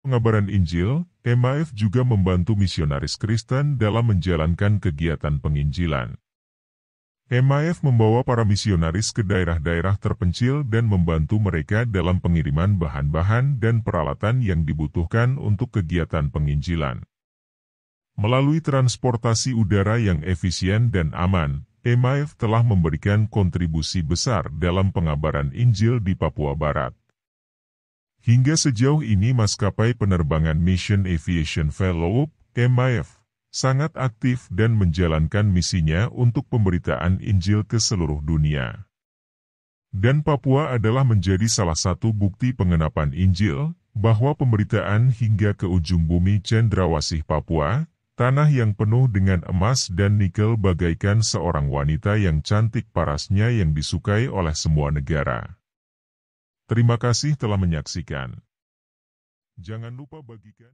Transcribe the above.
Pengabaran Injil, MIF juga membantu misionaris Kristen dalam menjalankan kegiatan penginjilan. MIF membawa para misionaris ke daerah-daerah terpencil dan membantu mereka dalam pengiriman bahan-bahan dan peralatan yang dibutuhkan untuk kegiatan penginjilan. Melalui transportasi udara yang efisien dan aman, MIF telah memberikan kontribusi besar dalam pengabaran Injil di Papua Barat. Hingga sejauh ini maskapai penerbangan Mission Aviation Fellow, MIF, sangat aktif dan menjalankan misinya untuk pemberitaan Injil ke seluruh dunia. Dan Papua adalah menjadi salah satu bukti pengenapan Injil, bahwa pemberitaan hingga ke ujung bumi cendrawasih Papua, tanah yang penuh dengan emas dan nikel bagaikan seorang wanita yang cantik parasnya yang disukai oleh semua negara. Terima kasih telah menyaksikan. Jangan lupa bagikan.